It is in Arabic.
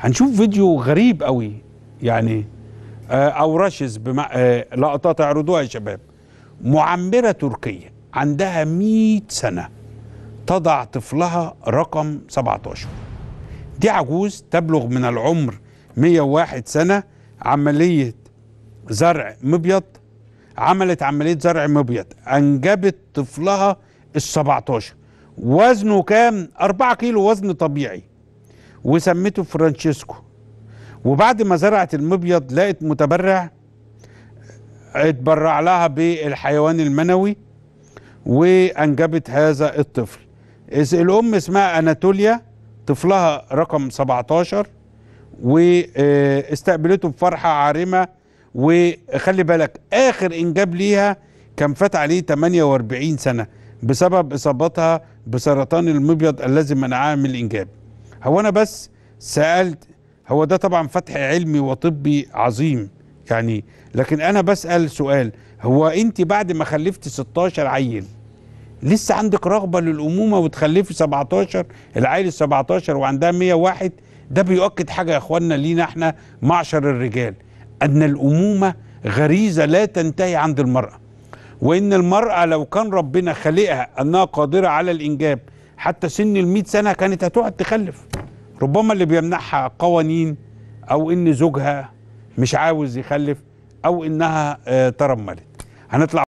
هنشوف فيديو غريب قوي يعني آه، او رشز بمع... آه، لقطات اعرضوها يا شباب معمره تركيه عندها 100 سنه تضع طفلها رقم 17 دي عجوز تبلغ من العمر 101 سنه عمليه زرع مبيض عملت عمليه زرع مبيض انجبت طفلها ال 17 وزنه كام 4 كيلو وزن طبيعي وسمته فرانشيسكو وبعد ما زرعت المبيض لقت متبرع اتبرع لها بالحيوان المنوي وانجبت هذا الطفل الام اسمها اناتوليا طفلها رقم 17 واستقبلته بفرحه عارمه وخلي بالك اخر انجاب ليها كان فات عليه 48 سنه بسبب اصابتها بسرطان المبيض الذي منعها من الانجاب هو أنا بس سألت هو ده طبعا فتح علمي وطبي عظيم يعني لكن أنا بسأل سؤال هو أنت بعد ما خلفت 16 عيل لسه عندك رغبة للأمومة وتخلفي 17 العيل ال 17 وعندها 101 ده بيؤكد حاجة يا اخوانا لينا إحنا معشر الرجال أن الأمومة غريزة لا تنتهي عند المرأة وإن المرأة لو كان ربنا خلقها أنها قادرة على الإنجاب حتى سن ال سنه كانت هتقعد تخلف ربما اللي بيمنعها قوانين او ان زوجها مش عاوز يخلف او انها آه، ترملت هنطلع